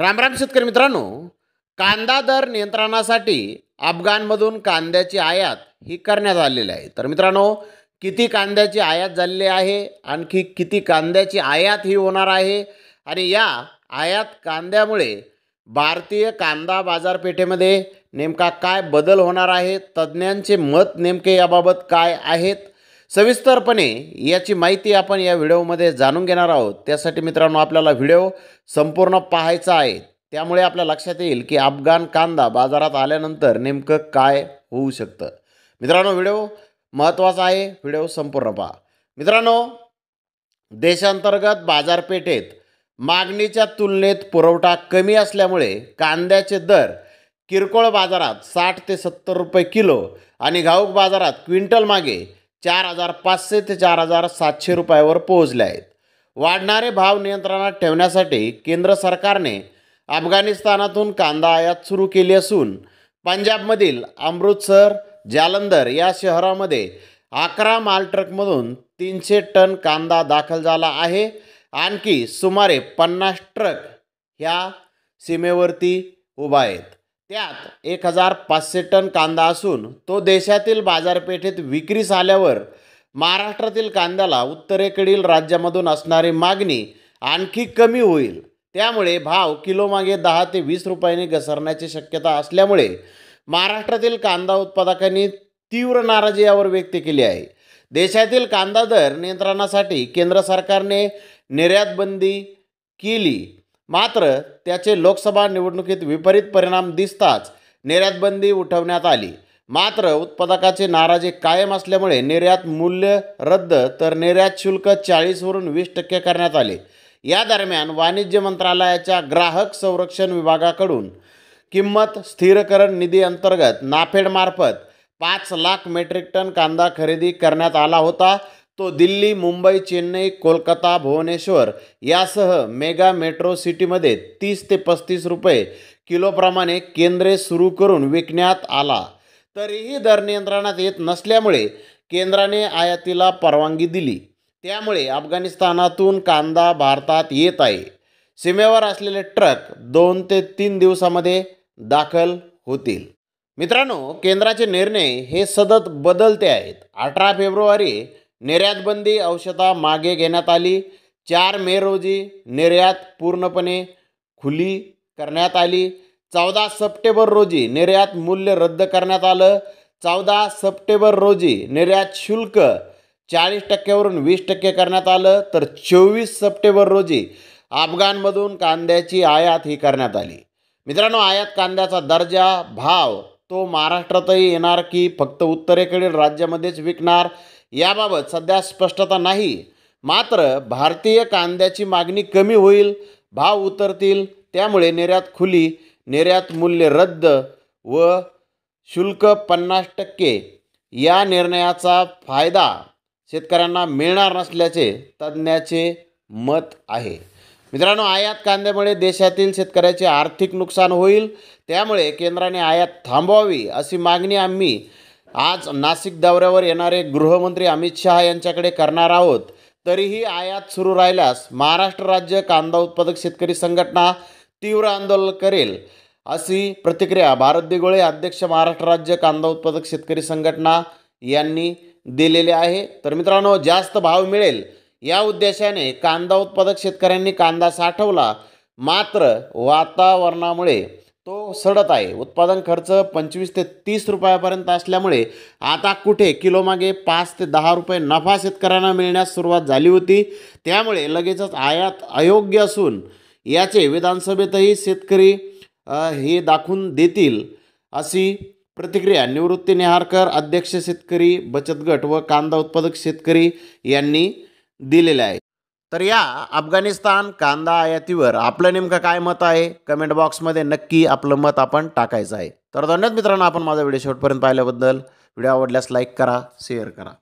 रामराम शेतकरी मित्रांनो कांदा दर नियंत्रणासाठी अफगाणमधून कांद्याची आयात ही करण्यात आलेली आहे तर मित्रांनो किती कांद्याची आयात झालेली आहे आणखी किती कांद्याची आयात ही होणार आहे आणि या आयात कांद्यामुळे भारतीय कांदा बाजारपेठेमध्ये नेमका काय बदल होणार आहे तज्ज्ञांचे मत नेमके याबाबत काय आहेत सविस्तरपणे याची माहिती आपण या व्हिडिओमध्ये जाणून घेणार आहोत त्यासाठी मित्रांनो आपल्याला व्हिडिओ संपूर्ण पाहायचा आहे त्यामुळे आपल्या लक्षात येईल की अफगाण कांदा बाजारात आल्यानंतर नेमकं काय होऊ शकतं मित्रांनो व्हिडिओ महत्त्वाचा आहे व्हिडिओ संपूर्ण पहा मित्रांनो देशांतर्गत बाजारपेठेत मागणीच्या तुलनेत पुरवठा कमी असल्यामुळे कांद्याचे दर किरकोळ बाजारात साठ ते सत्तर रुपये किलो आणि घाऊक बाजारात क्विंटल मागे चार हजार पाचशे ते चार हजार सातशे रुपयावर पोहोचले आहेत वाढणारे भाव नियंत्रणात ठेवण्यासाठी केंद्र सरकारने अफगाणिस्तानातून कांदा आयात सुरू केली असून पंजाबमधील अमृतसर जालंधर या शहरामध्ये अकरा मालट्रकमधून तीनशे टन कांदा दाखल झाला आहे आणखी सुमारे पन्नास ट्रक ह्या सीमेवरती उभा आहेत त्यात एक हजार पाचशे टन कांदा असून तो देशातील बाजारपेठेत विक्रीस आल्यावर महाराष्ट्रातील कांद्याला उत्तरेकडील राज्यामधून असणारी मागणी आणखी कमी होईल त्यामुळे भाव किलोमागे दहा ते वीस रुपयांनी घसरण्याची शक्यता असल्यामुळे महाराष्ट्रातील कांदा उत्पादकांनी तीव्र नाराजी यावर व्यक्त केली आहे देशातील कांदा दर नियंत्रणासाठी केंद्र सरकारने निर्यातबंदी केली मात्र त्याचे लोकसभा निवडणुकीत विपरीत परिणाम दिसताच निर्यातबंदी उठवण्यात आली मात्र उत्पादकाचे नाराजी कायम असल्यामुळे निर्यात मूल्य रद्द तर निर्यात शुल्क चाळीसवरून वीस टक्के करण्यात आले या दरम्यान वाणिज्य मंत्रालयाच्या ग्राहक संरक्षण विभागाकडून किंमत स्थिरकरण निधी अंतर्गत नाफेडमार्फत पाच लाख मेट्रिक टन कांदा खरेदी करण्यात आला होता तो दिल्ली मुंबई चेन्नई कोलकाता भुवनेश्वर यासह मेगा मेट्रो सिटीमध्ये तीस ते पस्तीस रुपये किलोप्रमाणे केंद्रे सुरू करून विकण्यात आला तरीही दर नियंत्रणात येत नसल्यामुळे केंद्राने आयातीला परवानगी दिली त्यामुळे अफगाणिस्तानातून कांदा भारतात येत आहे सीमेवर असलेले ट्रक दोन ते तीन दिवसामध्ये दाखल होतील मित्रांनो केंद्राचे निर्णय हे सतत बदलते आहेत अठरा फेब्रुवारी निर्यातबंदी औषधा मागे घेण्यात आली चार मे रोजी निर्यात पूर्णपणे खुली करण्यात आली चौदा सप्टेंबर रोजी निर्यात मूल्य रद्द करण्यात आलं चौदा सप्टेंबर रोजी निर्यात शुल्क चाळीस टक्क्यावरून वीस टक्के करण्यात आलं तर चोवीस सप्टेंबर रोजी अफगाणमधून कांद्याची आयात ही करण्यात आली मित्रांनो आयात कांद्याचा दर्जा भाव तो महाराष्ट्रातही येणार की फक्त उत्तरेकडील राज्यामध्येच विकणार याबाबत सध्या स्पष्टता नाही मात्र भारतीय कांद्याची मागणी कमी होईल भाव उतरतील त्यामुळे निर्यात खुली निर्यात मूल्य रद्द व शुल्क पन्नास टक्के या निर्णयाचा फायदा शेतकऱ्यांना मिळणार नसल्याचे तज्ज्ञाचे मत आहे मित्रांनो आयात कांद्यामुळे देशातील शेतकऱ्याचे आर्थिक नुकसान होईल त्यामुळे केंद्राने आयात थांबवावी अशी मागणी आम्ही आज नाशिक दौऱ्यावर येणारे गृहमंत्री अमित शहा यांच्याकडे करणार आहोत तरीही आयात सुरू राहिल्यास महाराष्ट्र राज्य कांदा उत्पादक शेतकरी संघटना तीव्र आंदोलन करेल अशी प्रतिक्रिया भारत दिगोळे अध्यक्ष महाराष्ट्र राज्य कांदा उत्पादक शेतकरी संघटना यांनी दिलेले आहे तर मित्रांनो जास्त भाव मिळेल या उद्देशाने कांदा उत्पादक शेतकऱ्यांनी कांदा साठवला मात्र वातावरणामुळे तो सडत आहे उत्पादन खर्च पंचवीस ते तीस रुपयापर्यंत असल्यामुळे आता कुठे किलोमागे पाच ते दहा रुपये नफा शेतकऱ्यांना मिळण्यास सुरुवात झाली होती त्यामुळे लगेचच आयात अयोग्य असून याचे विधानसभेतही शेतकरी हे दाखवून देतील अशी प्रतिक्रिया निवृत्ती निहारकर अध्यक्ष शेतकरी बचत गट व कांदा उत्पादक शेतकरी यांनी दिलेल्या आहे तर या अफगाणिस्तान कांदा आयातीवर आपलं नेमकं काय मत आहे कमेंट बॉक्समध्ये नक्की आपलं मत आपण टाकायचं आहे तर धन्यवाद मित्रांनो आपण माझा व्हिडिओ शेवटपर्यंत पाहिल्याबद्दल व्हिडिओ आवडल्यास लाईक करा शेअर करा